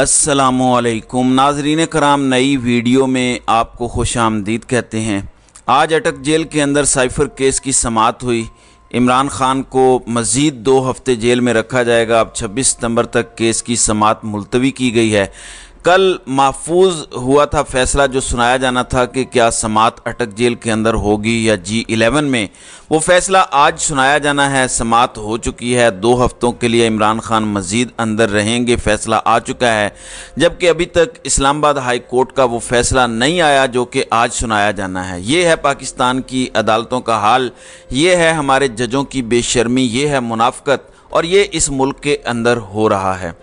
असलकुम नाजरीन कराम नई वीडियो में आपको खुश आमदीद कहते हैं आज अटक जेल के अंदर साइफर केस की समात हुई इमरान खान को मज़ीद दो हफ़्ते जेल में रखा जाएगा अब 26 सितंबर तक केस की समात मुलतवी की गई है कल महफूज हुआ था फैसला जो सुनाया जाना था कि क्या समात अटक जेल के अंदर होगी या जी इलेवन में वो फैसला आज सुनाया जाना है समात हो चुकी है दो हफ्तों के लिए इमरान खान मजीद अंदर रहेंगे फैसला आ चुका है जबकि अभी तक इस्लामाबाद हाई कोर्ट का वो फैसला नहीं आया जो कि आज सुनाया जाना है ये है पाकिस्तान की अदालतों का हाल ये है हमारे जजों की बेशर्मी ये है मुनाफ्त और ये इस मुल्क के अंदर हो रहा है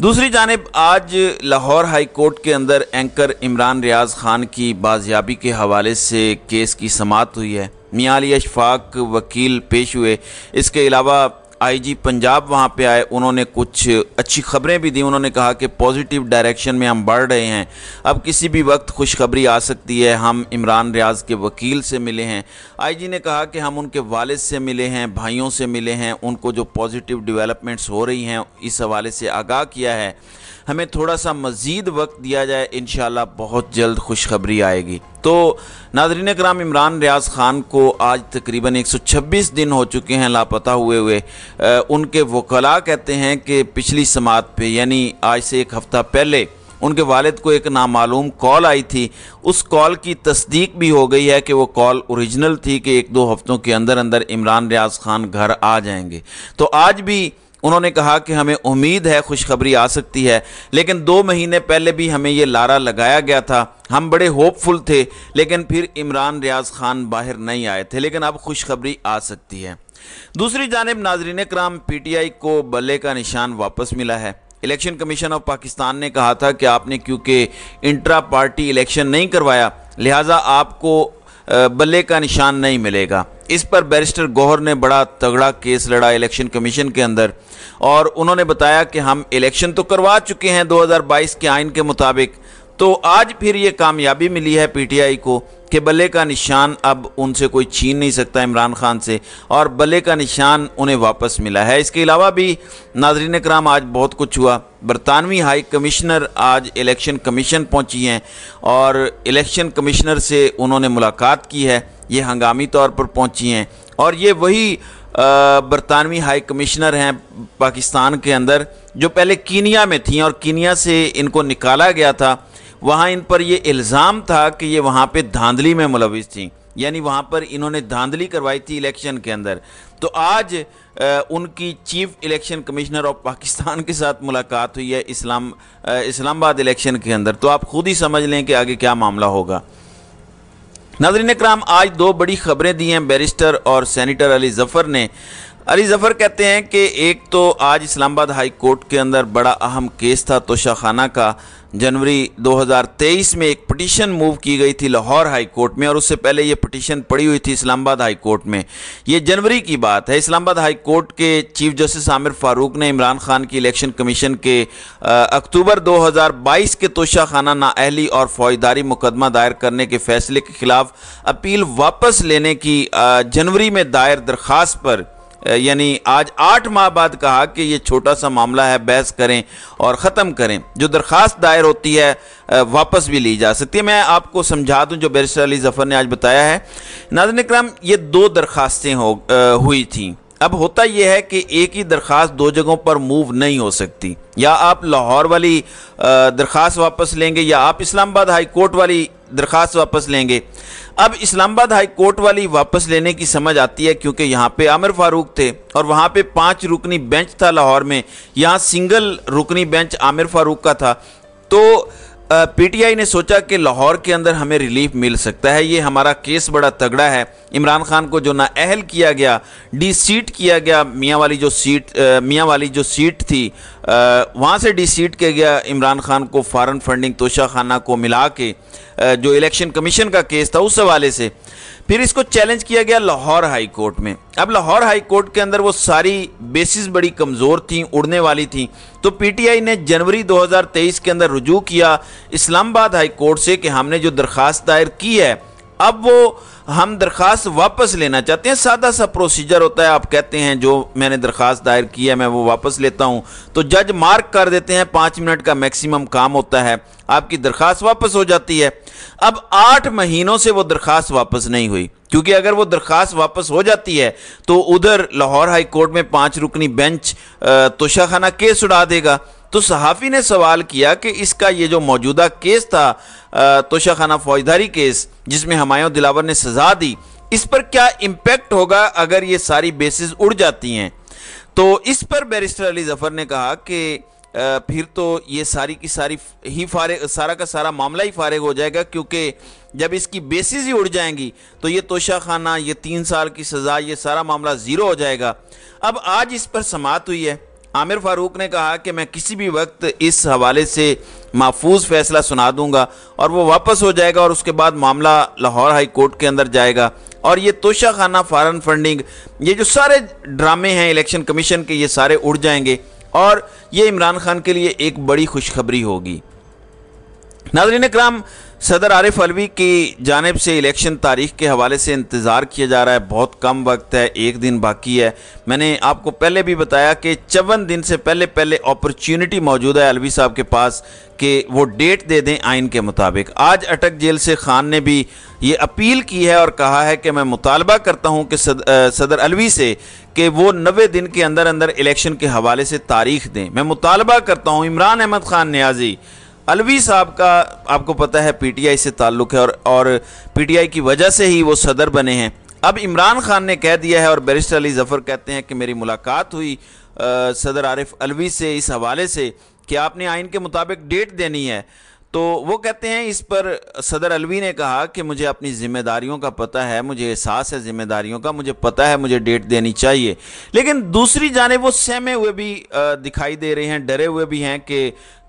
दूसरी जानब आज लाहौर हाई कोर्ट के अंदर एंकर इमरान रियाज खान की बाजियाबी के हवाले से केस की समात हुई है मियाली अशफाक वकील पेश हुए इसके अलावा आईजी पंजाब वहाँ पे आए उन्होंने कुछ अच्छी खबरें भी दी उन्होंने कहा कि पॉजिटिव डायरेक्शन में हम बढ़ रहे हैं अब किसी भी वक्त खुशखबरी आ सकती है हम इमरान रियाज के वकील से मिले हैं आईजी ने कहा कि हम उनके वालिद से मिले हैं भाइयों से मिले हैं उनको जो पॉजिटिव डिवेलपमेंट्स हो रही हैं इस हवाले से आगाह किया है हमें थोड़ा सा मज़ीद वक्त दिया जाए इन बहुत जल्द खुशखबरी आएगी तो नादरीन कराम इमरान रियाज ख़ान को आज तकरीबन 126 दिन हो चुके हैं लापता हुए हुए आ, उनके वकला कहते हैं कि पिछली समात पे यानी आज से एक हफ़्ता पहले उनके वालिद को एक नामालूम कॉल आई थी उस कॉल की तस्दीक भी हो गई है कि वो कॉल ओरिजिनल थी कि एक दो हफ्तों के अंदर अंदर इमरान रियाज खान घर आ जाएंगे तो आज भी उन्होंने कहा कि हमें उम्मीद है खुशखबरी आ सकती है लेकिन दो महीने पहले भी हमें ये लारा लगाया गया था हम बड़े होपफुल थे लेकिन फिर इमरान रियाज खान बाहर नहीं आए थे लेकिन अब खुशखबरी आ सकती है दूसरी जानब नाजरीन कराम पीटीआई को बल्ले का निशान वापस मिला है इलेक्शन कमीशन ऑफ पाकिस्तान ने कहा था कि आपने क्योंकि इंट्रा पार्टी इलेक्शन नहीं करवाया लिहाजा आपको बल्ले का निशान नहीं मिलेगा इस पर बैरिस्टर गौहर ने बड़ा तगड़ा केस लड़ा इलेक्शन कमीशन के अंदर और उन्होंने बताया कि हम इलेक्शन तो करवा चुके हैं 2022 के आइन के मुताबिक तो आज फिर ये कामयाबी मिली है पीटीआई को कि बल्ले का निशान अब उनसे कोई छीन नहीं सकता इमरान खान से और बल्ले का निशान उन्हें वापस मिला है इसके अलावा भी नाजरीन कराम आज बहुत कुछ हुआ बरतानवी हाई कमिश्नर आज इलेक्शन कमीशन पहुंची हैं और इलेक्शन कमिश्नर से उन्होंने मुलाकात की है ये हंगामी तौर पर पहुंची हैं और ये वही बरतानवी हाई कमिश्नर हैं पाकिस्तान के अंदर जो पहले कीनिया में थी और कीनिया से इनको निकाला गया था वहाँ इन पर यह इल्ज़ाम था कि ये वहाँ पे धांधली में मुलविस थी यानी वहाँ पर इन्होंने धांधली करवाई थी इलेक्शन के अंदर तो आज उनकी chief election commissioner of Pakistan के साथ मुलाकात हुई है इस्लाम इस्लामाबाद इलेक्शन के अंदर तो आप खुद ही समझ लें कि आगे क्या मामला होगा नाजरीन कराम आज दो बड़ी खबरें दी हैं बैरिस्टर और सैनिटर अली जफर ने अली जफ़र कहते हैं कि एक तो आज इस्लामाबाद हाई कोर्ट के अंदर बड़ा अहम केस था तोशा खाना का जनवरी 2023 में एक पटिशन मूव की गई थी लाहौर हाई कोर्ट में और उससे पहले ये पटिशन पड़ी हुई थी इस्लामाबाद हाई कोर्ट में ये जनवरी की बात है इस्लामाबाद हाई कोर्ट के चीफ जस्टिस आमिर फारूक ने इमरान खान की इलेक्शन कमीशन के अक्टूबर 2022 के तोशा खाना नाअहली और फौजदारी मुकदमा दायर करने के फैसले के खिलाफ अपील वापस लेने की जनवरी में दायर दरख्वास्त पर यानी आज आठ माह बाद कहा कि ये छोटा सा मामला है बहस करें और ख़त्म करें जो दरख्वास्त दायर होती है वापस भी ली जा सकती है मैं आपको समझा दूं जो बैरिस्टर अली जफ़र ने आज बताया है नाजन इक्राम ये दो दरख्वास्तें हो हुई थी अब होता यह है कि एक ही दरख्वास्त दो जगहों पर मूव नहीं हो सकती या आप लाहौर वाली दरख्वास्त वापस लेंगे या आप इस्लामाबाद हाई कोर्ट वाली दरख्वास्त वापस लेंगे अब इस्लामाबाद हाई कोर्ट वाली वापस लेने की समझ आती है क्योंकि यहाँ पे आमिर फारूक थे और वहाँ पे पांच रुकनी बेंच था लाहौर में यहाँ सिंगल रुकनी बेंच आमिर फारूक का था तो पीटीआई ने सोचा कि लाहौर के अंदर हमें रिलीफ मिल सकता है ये हमारा केस बड़ा तगड़ा है इमरान खान को जो नाअहल किया गया डी सीट किया गया मियाँ वाली जो सीट मियाँ वाली जो सीट थी वहाँ से डी सीट किया गया इमरान खान को फॉरन फंडिंग तोशा खाना को मिला के जो इलेक्शन कमीशन का केस था उस हवाले से फिर इसको चैलेंज किया गया लाहौर हाई कोर्ट में अब लाहौर हाई कोर्ट के अंदर वो सारी बेसिस बड़ी कमज़ोर थी उड़ने वाली थी तो पीटीआई ने जनवरी 2023 के अंदर रुजू किया इस्लामाबाद हाई कोर्ट से कि हमने जो दरख्वास्त दायर की है अब वो हम दरख्वास्त वापस लेना चाहते हैं सादा सा प्रोसीजर होता है आप कहते हैं जो मैंने दरख्वास्त दायर की है मैं वो वापस लेता हूं तो जज मार्क कर देते हैं पांच मिनट का मैक्सिमम काम होता है आपकी दरख्वास्त वापस हो जाती है अब आठ महीनों से वो दरख्वास्त वापस नहीं हुई क्योंकि अगर वो दरख्वास्त वापस हो जाती है तो उधर लाहौर हाई कोर्ट में पांच रुकनी बेंच तोशाखाना केस उड़ा देगा तो सहाफ़ी ने सवाल किया कि इसका ये जो मौजूदा केस था तोशाखाना फौजदारी केस जिसमें हमायों दिलावर ने सजा दी इस पर क्या इंपैक्ट होगा अगर ये सारी बेसिस उड़ जाती हैं तो इस पर बैरिस्टर अली जफर ने कहा कि फिर तो ये सारी की सारी ही फारे सारा का सारा मामला ही फारिग हो जाएगा क्योंकि जब इसकी बेसिस ही उड़ जाएंगी तो ये तोशा खाना ये तीन साल की सज़ा ये सारा मामला ज़ीरो हो जाएगा अब आज इस पर समात हुई है आमिर फारूक ने कहा कि मैं किसी भी वक्त इस हवाले से महफूज फैसला सुना दूंगा और वो वापस हो जाएगा और उसके बाद मामला लाहौर हाई कोर्ट के अंदर जाएगा और ये तोशा खाना फ़ारन फंडिंग ये जो सारे ड्रामे हैं इलेक्शन कमीशन के ये सारे उड़ जाएंगे और ये इमरान खान के लिए एक बड़ी खुशखबरी होगी नाजरीन कराम सदर आरिफ अलवी की जानब से इलेक्शन तारीख के हवाले से इंतज़ार किया जा रहा है बहुत कम वक्त है एक दिन बाकी है मैंने आपको पहले भी बताया कि चौवन दिन से पहले पहले अपॉर्चुनिटी मौजूद है अलवी साहब के पास कि वो डेट दे दें आइन के मुताबिक आज अटक जेल से खान ने भी ये अपील की है और कहा है कि मैं मुतालबा करता हूँ कि सद, आ, सदर अलवी से कि वो नबे दिन के अंदर अंदर इलेक्शन के हवाले से तारीख दें मैं मुतालबा करता हूँ इमरान अहमद खान न्याजी अलवी साहब का आपको पता है पीटीआई से ताल्लुक़ है और और पीटीआई की वजह से ही वो सदर बने हैं अब इमरान खान ने कह दिया है और बैरिस्टर अली जफ़र कहते हैं कि मेरी मुलाकात हुई आ, सदर आरिफ अलवी से इस हवाले से कि आपने आइन के मुताबिक डेट देनी है तो वो कहते हैं इस पर सदर अलवी ने कहा कि मुझे अपनी ज़िम्मेदारियों का पता है मुझे एहसास है ज़िम्मेदारियों का मुझे पता है मुझे डेट देनी चाहिए लेकिन दूसरी जानब वो सहमे हुए भी दिखाई दे रहे हैं डरे हुए भी हैं कि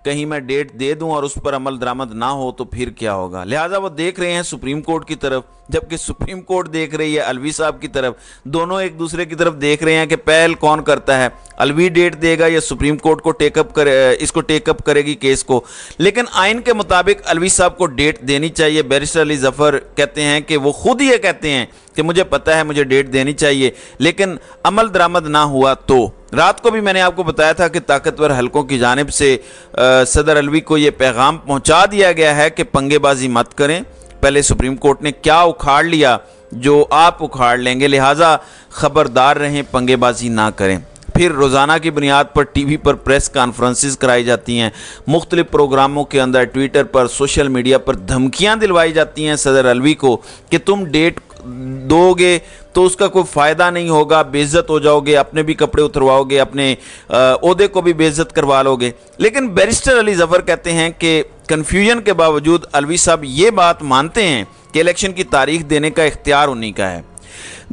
कहीं मैं डेट दे दूं और उस पर अमल दरामद ना हो तो फिर क्या होगा लिहाजा वो देख रहे हैं सुप्रीम कोर्ट की तरफ जबकि सुप्रीम कोर्ट देख रही है अलवी साहब की तरफ दोनों एक दूसरे की तरफ देख रहे हैं कि पहल कौन करता है अलवी डेट देगा या सुप्रीम कोर्ट को टेकअप करे इसको टेकअप करेगी केस को लेकिन आइन के मुताबिक अलवी साहब को डेट देनी चाहिए बैरिस्टर अली जफर कहते हैं कि वो खुद ये कहते हैं कि मुझे पता है मुझे डेट देनी चाहिए लेकिन अमल दरामद ना हुआ तो रात को भी मैंने आपको बताया था कि ताकतवर हलकों की जानब से आ, सदर अलवी को ये पैगाम पहुंचा दिया गया है कि पंगेबाजी मत करें पहले सुप्रीम कोर्ट ने क्या उखाड़ लिया जो आप उखाड़ लेंगे लिहाजा खबरदार रहें पंगेबाजी ना करें फिर रोज़ाना की बुनियाद पर टी वी पर प्रेस कॉन्फ्रेंसिस कराई जाती हैं मुख्तलि प्रोग्रामों के अंदर ट्विटर पर सोशल मीडिया पर धमकियाँ दिलवाई जाती हैं सदर अलवी को कि तुम डेट दोगे तो उसका कोई फ़ायदा नहीं होगा बेइज्जत हो जाओगे अपने भी कपड़े उतरवाओगे अपने अहदे को भी बेइज्जत करवा लोगे लेकिन बैरिस्टर अली जफ़र कहते हैं कि कन्फ्यूजन के बावजूद अलवी साहब ये बात मानते हैं कि इलेक्शन की तारीख देने का इख्तियार उन्हीं का है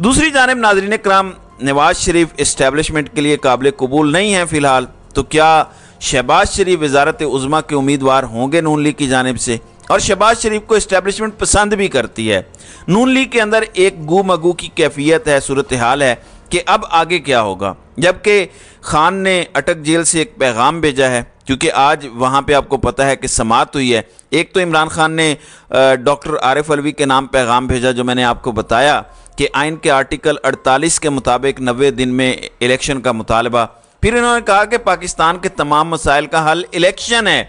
दूसरी जानब नाजरीन कराम नवाज शरीफ इस्टेबलिशमेंट के लिए काबिल कबूल नहीं है फ़िलहाल तो क्या शहबाज शरीफ वजारत उज़मा के उम्मीदवार होंगे नून लीग की जानब से और शहबाज शरीफ को इस्टेब्लिशमेंट पसंद भी करती है नून लीग के अंदर एक गू मगू की कैफियत है सूरत हाल है कि अब आगे क्या होगा जबकि खान ने अटक जेल से एक पैगाम भेजा है क्योंकि आज वहाँ पे आपको पता है कि समात हुई है एक तो इमरान खान ने डॉक्टर आरिफ अलवी के नाम पैगाम भेजा जो मैंने आपको बताया कि आइन के आर्टिकल 48 के मुताबिक नबे दिन में इलेक्शन का मुतालबा फिर इन्होंने कहा कि पाकिस्तान के तमाम मसाइल का हल इलेक्शन है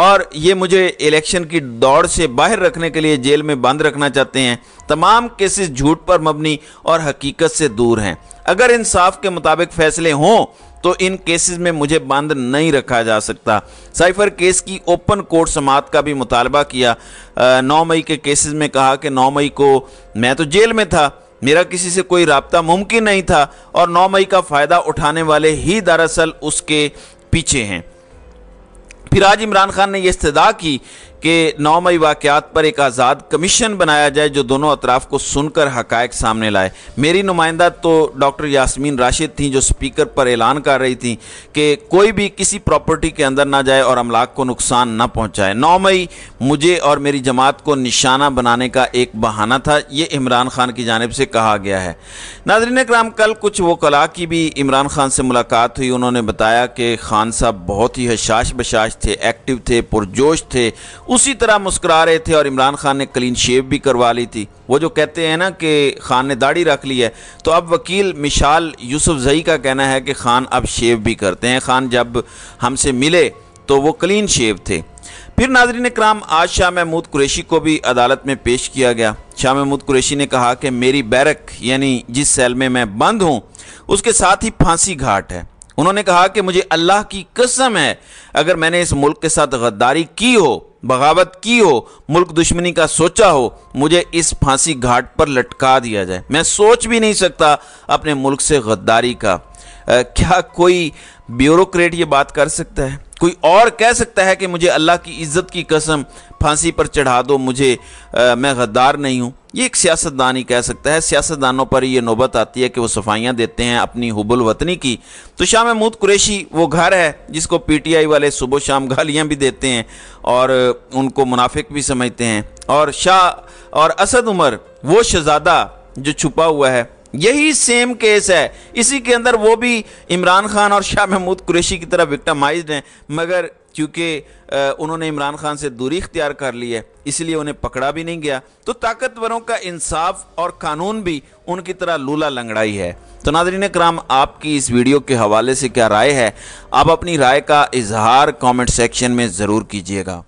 और ये मुझे इलेक्शन की दौड़ से बाहर रखने के लिए जेल में बंद रखना चाहते हैं तमाम केसेस झूठ पर मबनी और हकीकत से दूर हैं अगर इंसाफ के मुताबिक फैसले हों तो इन केसेस में मुझे बंद नहीं रखा जा सकता साइफर केस की ओपन कोर्ट समात का भी मुतालबा किया नौ मई के केसेस में कहा कि नौ मई को मैं तो जेल में था मेरा किसी से कोई रबता मुमकिन नहीं था और नौ मई का फ़ायदा उठाने वाले ही दरअसल उसके पीछे हैं फिर आज इमरान खान ने यह इस्तः की कि नौ मई वाक़ात पर एक आज़ाद कमीशन बनाया जाए जो दोनों अतराफ़ को सुनकर हकायक सामने लाए मेरी नुमाइंदा तो डॉक्टर यासमीन राशिद थी जो स्पीकर पर ऐलान कर रही थी कि कोई भी किसी प्रॉपर्टी के अंदर ना जाए और अमलाक को नुकसान ना पहुँचाए नौ मई मुझे और मेरी जमात को निशाना बनाने का एक बहाना था ये इमरान खान की जानब से कहा गया है नाजरीन कराम कल कुछ वकला की भी इमरान खान से मुलाकात हुई उन्होंने बताया कि खान साहब बहुत ही हशाश बशाश थे एक्टिव थे पुरजोश थे उसी तरह मुस्करा रहे थे और इमरान खान ने क्लीन शेव भी करवा ली थी वो जो कहते हैं ना कि खान ने दाढ़ी रख ली है तो अब वकील मिशाल यूसुफ जई का कहना है कि खान अब शेव भी करते हैं खान जब हमसे मिले तो वो क्लीन शेव थे फिर नाजरीन कराम आज शाह महमूद कुरेशी को भी अदालत में पेश किया गया शाह महमूद कुरेशी ने कहा कि मेरी बैरक यानी जिस सेल में मैं बंद हूँ उसके साथ ही फांसी घाट है उन्होंने कहा कि मुझे अल्लाह की कसम है अगर मैंने इस मुल्क के साथ गद्दारी की हो बगावत की हो मुल्क दुश्मनी का सोचा हो मुझे इस फांसी घाट पर लटका दिया जाए मैं सोच भी नहीं सकता अपने मुल्क से गद्दारी का आ, क्या कोई ब्यूरोक्रेट ये बात कर सकता है कोई और कह सकता है कि मुझे अल्लाह की इज़्ज़त की कसम फांसी पर चढ़ा दो मुझे आ, मैं गद्दार नहीं हूँ ये एक सियासतदान ही कह सकता है सियासतदानों पर ये नौबत आती है कि वो सफाइयाँ देते हैं अपनी हुबुल वतनी की तो शाह महमूद कुरेशी वो घर है जिसको पीटीआई वाले सुबह शाम गालियाँ भी देते हैं और उनको मुनाफिक भी समझते हैं और शाह और असद उमर वो शहजादा जो छुपा हुआ है यही सेम केस है इसी के अंदर वो भी इमरान खान और शाह महमूद कुरेशी की तरह विक्टमाइज हैं मगर क्योंकि उन्होंने इमरान खान से दूरी इख्तियार कर ली है इसलिए उन्हें पकड़ा भी नहीं गया तो ताकतवरों का इंसाफ और कानून भी उनकी तरह लूला लंगड़ाई है तो नादरीन कराम आपकी इस वीडियो के हवाले से क्या राय है आप अपनी राय का इजहार कमेंट सेक्शन में ज़रूर कीजिएगा